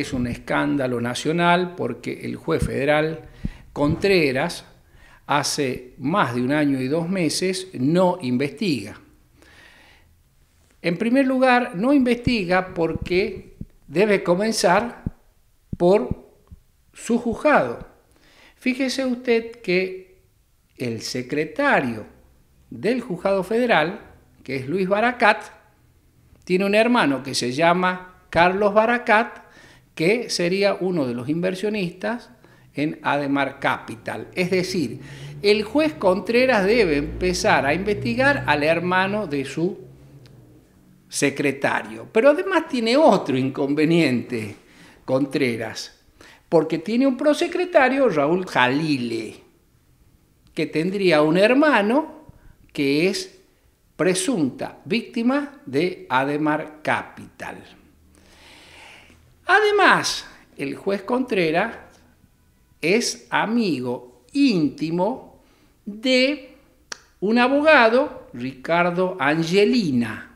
es un escándalo nacional porque el juez federal Contreras hace más de un año y dos meses no investiga. En primer lugar, no investiga porque debe comenzar por su juzgado. Fíjese usted que el secretario del juzgado federal, que es Luis Baracat, tiene un hermano que se llama Carlos Baracat, que sería uno de los inversionistas en Ademar Capital. Es decir, el juez Contreras debe empezar a investigar al hermano de su secretario. Pero además tiene otro inconveniente, Contreras, porque tiene un prosecretario, Raúl Jalile, que tendría un hermano que es presunta víctima de Ademar Capital. Además, el juez Contreras es amigo íntimo de un abogado, Ricardo Angelina.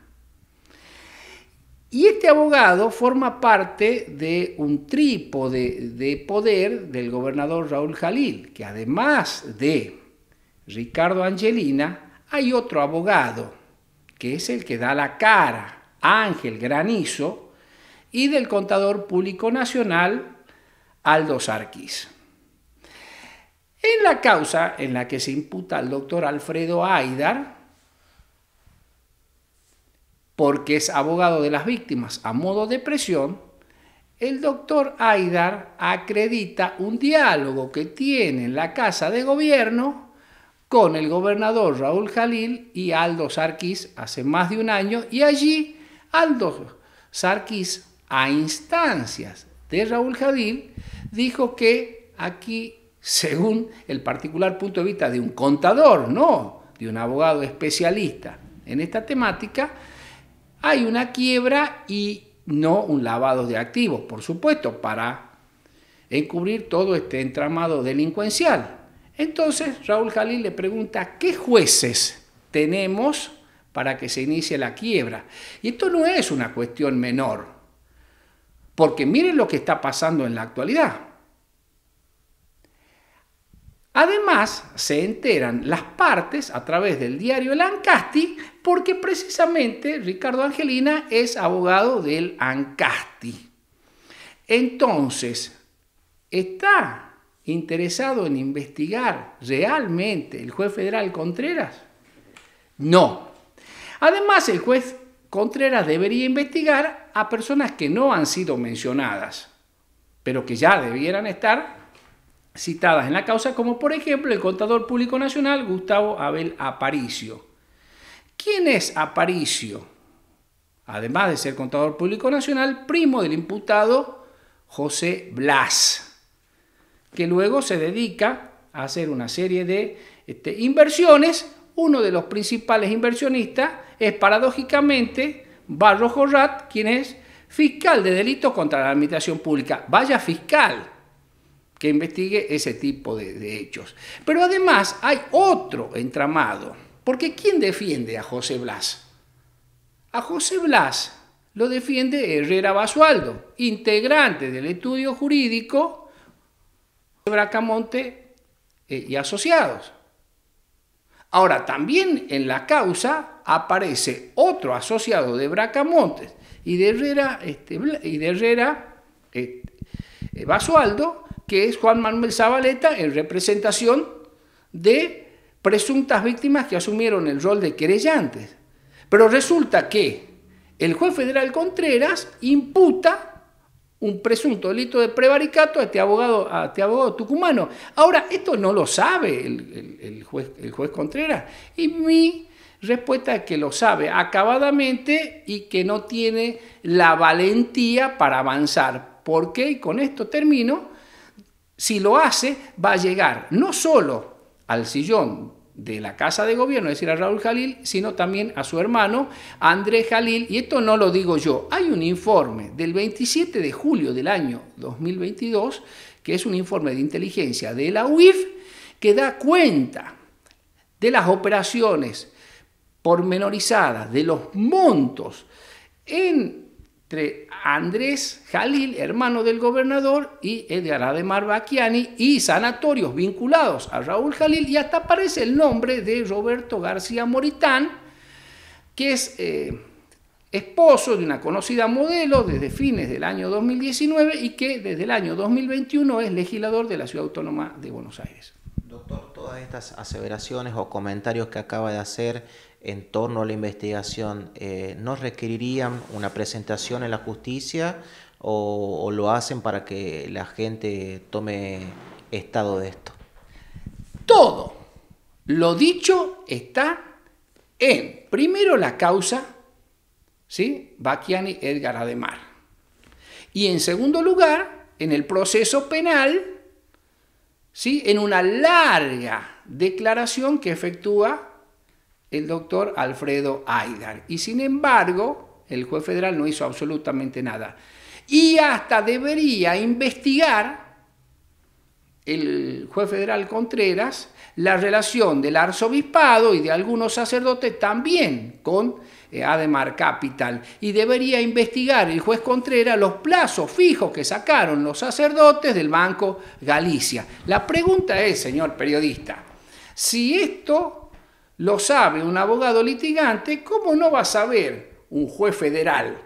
Y este abogado forma parte de un trípode de poder del gobernador Raúl Jalil, que además de Ricardo Angelina, hay otro abogado, que es el que da la cara, Ángel Granizo, y del contador público nacional Aldo Sarquis. En la causa en la que se imputa al doctor Alfredo Aidar, porque es abogado de las víctimas a modo de presión, el doctor Aidar acredita un diálogo que tiene en la Casa de Gobierno con el gobernador Raúl Jalil y Aldo Sarquís hace más de un año, y allí Aldo Sarquís a instancias de Raúl Jadil, dijo que aquí, según el particular punto de vista de un contador, no de un abogado especialista en esta temática, hay una quiebra y no un lavado de activos, por supuesto, para encubrir todo este entramado delincuencial. Entonces Raúl Jalil le pregunta, ¿qué jueces tenemos para que se inicie la quiebra? Y esto no es una cuestión menor. Porque miren lo que está pasando en la actualidad. Además, se enteran las partes a través del diario El Ancasti, porque precisamente Ricardo Angelina es abogado del Ancasti. Entonces, ¿está interesado en investigar realmente el juez federal Contreras? No. Además, el juez Contreras debería investigar a personas que no han sido mencionadas, pero que ya debieran estar citadas en la causa, como por ejemplo el contador público nacional Gustavo Abel Aparicio. ¿Quién es Aparicio? Además de ser contador público nacional, primo del imputado José Blas, que luego se dedica a hacer una serie de este, inversiones uno de los principales inversionistas es paradójicamente Barro Jorrat, quien es fiscal de delitos contra la administración pública. Vaya fiscal que investigue ese tipo de, hechos. Pero además hay otro entramado, porque ¿quién defiende a José Blas? A José Blas lo defiende Herrera Basualdo, integrante del estudio jurídico Bracamonte eh, y asociados. Ahora, también en la causa aparece otro asociado de Bracamontes y de Herrera, este, y este, eh, Basualdo, que es Juan Manuel Zabaleta, en representación de presuntas víctimas que asumieron el rol de querellantes. Pero resulta que el juez federal Contreras imputa un presunto delito de prevaricato a este abogado, a este abogado tucumano. Ahora, esto no lo sabe el, juez, el juez Contreras. Y mi respuesta es que lo sabe acabadamente y que no tiene la valentía para avanzar. Porque, Y con esto termino. Si lo hace, va a llegar no solo al sillón de la Casa de Gobierno, es decir, a Raúl Jalil, sino también a su hermano Andrés Jalil. Y esto no lo digo yo, hay un informe del 27 de julio del año 2022, que es un informe de inteligencia de la UIF, que da cuenta de las operaciones pormenorizadas, de los montos en entre Andrés Jalil, hermano del gobernador, y Edgar Ademar Bacchiani, y sanatorios vinculados a Raúl Jalil, y hasta aparece el nombre de Roberto García Moritán, que es eh, esposo de una conocida modelo desde fines del año 2019 y que desde el año 2021 es legislador de la Ciudad Autónoma de Buenos Aires. Doctor estas aseveraciones o comentarios que acaba de hacer en torno a la investigación, eh, ¿no requerirían una presentación en la justicia o, lo hacen para que la gente tome estado de esto? Todo lo dicho está en, primero, la causa, ¿sí? Bacchiani Edgar Ademar. Y en segundo lugar, en el proceso penal en una larga declaración que efectúa el doctor Alfredo Aidar. Y sin embargo, el juez federal no hizo absolutamente nada. Y hasta debería investigar el juez federal Contreras la relación del arzobispado y de algunos sacerdotes también con eh, Ademar Capital, y debería investigar el juez Contreras los plazos fijos que sacaron los sacerdotes del Banco Galicia. La pregunta es, señor periodista, si esto lo sabe un abogado litigante, ¿cómo no va a saber un juez federal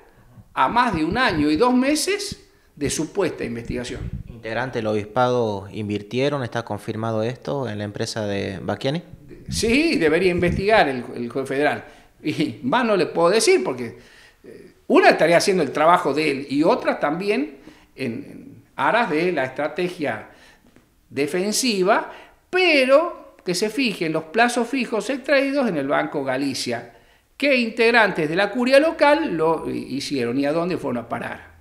a más de un año y dos meses de supuesta investigación? Integrante del obispado invirtieron, está confirmado esto en la empresa de Baquiani. Sí, debería investigar el juez federal. Y más no le puedo decir porque eh, una estaría haciendo el trabajo de él y otra también en aras de la estrategia defensiva, pero que se fijen los plazos fijos extraídos en el Banco Galicia. ¿Qué integrantes de la curia local lo hicieron y a dónde fueron a parar?